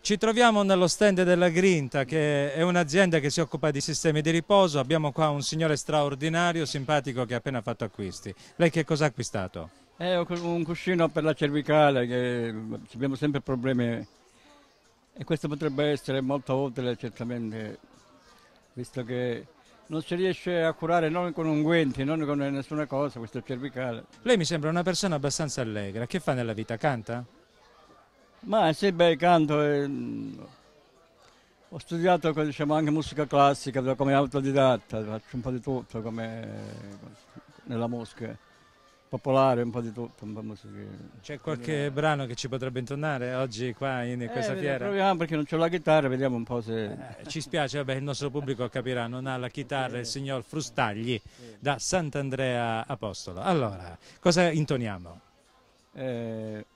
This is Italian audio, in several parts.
Ci troviamo nello stand della Grinta che è un'azienda che si occupa di sistemi di riposo, abbiamo qua un signore straordinario, simpatico che ha appena fatto acquisti. Lei che cosa ha acquistato? Eh, un cuscino per la cervicale, che abbiamo sempre problemi e questo potrebbe essere molto utile certamente, visto che non si riesce a curare non con unguenti, non con nessuna cosa questo cervicale. Lei mi sembra una persona abbastanza allegra, che fa nella vita? Canta? Ma sì, beh, canto. Eh, ho studiato diciamo, anche musica classica come autodidatta, faccio un po' di tutto come, nella musica popolare, un po' di tutto. C'è qualche eh, brano che ci potrebbe intonare oggi qua in eh, questa fiera? Proviamo perché non c'è la chitarra, vediamo un po' se... Eh, ci spiace, vabbè, il nostro pubblico capirà, non ha la chitarra il signor Frustagli da Sant'Andrea Apostolo. Allora, cosa intoniamo? Eh...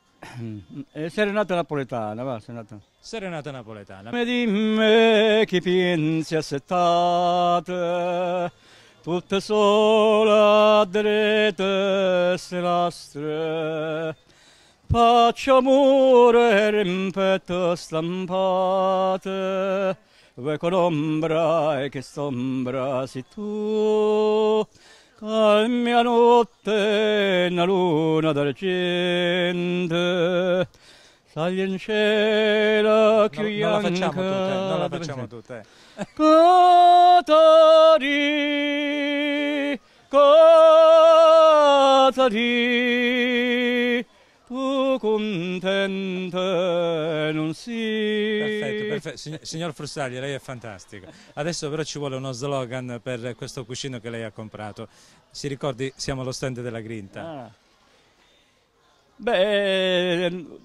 Eh, serenata napoletana, va, serenata. Serenata napoletana. Ma di me chi pensi a settate, tutte sola se lastre, faccio amore in petto stampate, ve con ombra e che sombra si tu, Calmia notte, una luna d'argento, Sali in cielo, chi no, Non la facciamo tutta, non la facciamo tutta. Cotari, cotari, tu contente non si. Perfetto, perfetto. Sign signor Frussagli, lei è fantastico. Adesso però ci vuole uno slogan per questo cuscino che lei ha comprato. Si ricordi, siamo allo stand della Grinta. Ah. Beh, ehm,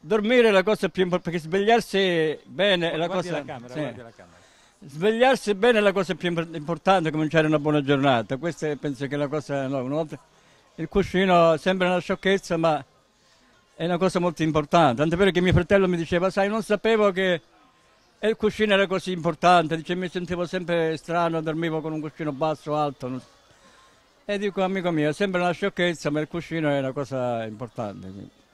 dormire è la cosa più importante, perché svegliarsi bene è la guardi cosa... La camera, sì. la camera. Svegliarsi bene è la cosa più importante, cominciare una buona giornata. Questa penso che è la cosa... No, volta... Il cuscino sembra una sciocchezza, ma è una cosa molto importante, anche perché mio fratello mi diceva, sai, non sapevo che il cuscino era così importante, dice, mi sentivo sempre strano, dormivo con un cuscino basso, alto. E dico, amico mio, sembra una sciocchezza, ma il cuscino è una cosa importante.